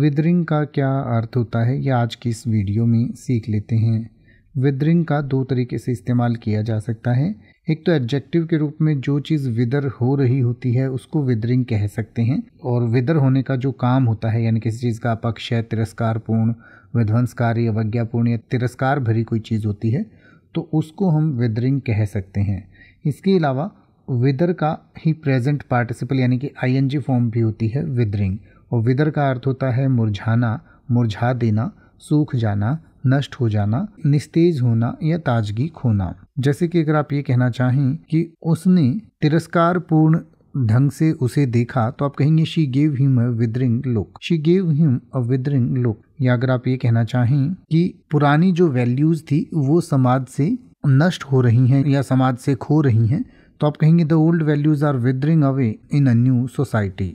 withering का क्या अर्थ होता है ये आज की इस वीडियो में सीख लेते हैं विदरिंग का दो तरीके से इस्तेमाल किया जा सकता है एक तो एडजेक्टिव के रूप में जो चीज़ विदर हो रही होती है उसको विदरिंग कह सकते हैं और विदर होने का जो काम होता है यानी किसी चीज़ का अपक्षय तिरस्कारपूर्ण विध्वंसकारी अवज्ञापूर्ण या तिरस्कार भरी कोई चीज़ होती है तो उसको हम विदरिंग कह सकते हैं इसके अलावा विदर का ही प्रेजेंट पार्टिसिपल यानी कि आईएनजी फॉर्म भी होती है विदरिंग और विदर का अर्थ होता है मुरझाना मुरझा देना सूख जाना नष्ट हो जाना निस्तेज होना या ताजगी खोना जैसे कि अगर आप ये कहना चाहें कि उसने तिरस्कार पूर्ण ढंग से उसे देखा तो आप कहेंगे she gave him a withering look she gave him a withering look या अगर आप ये कहना चाहें कि पुरानी जो वैल्यूज थी वो समाज से नष्ट हो रही हैं या समाज से खो रही हैं तो आप कहेंगे the old values are withering away in a new society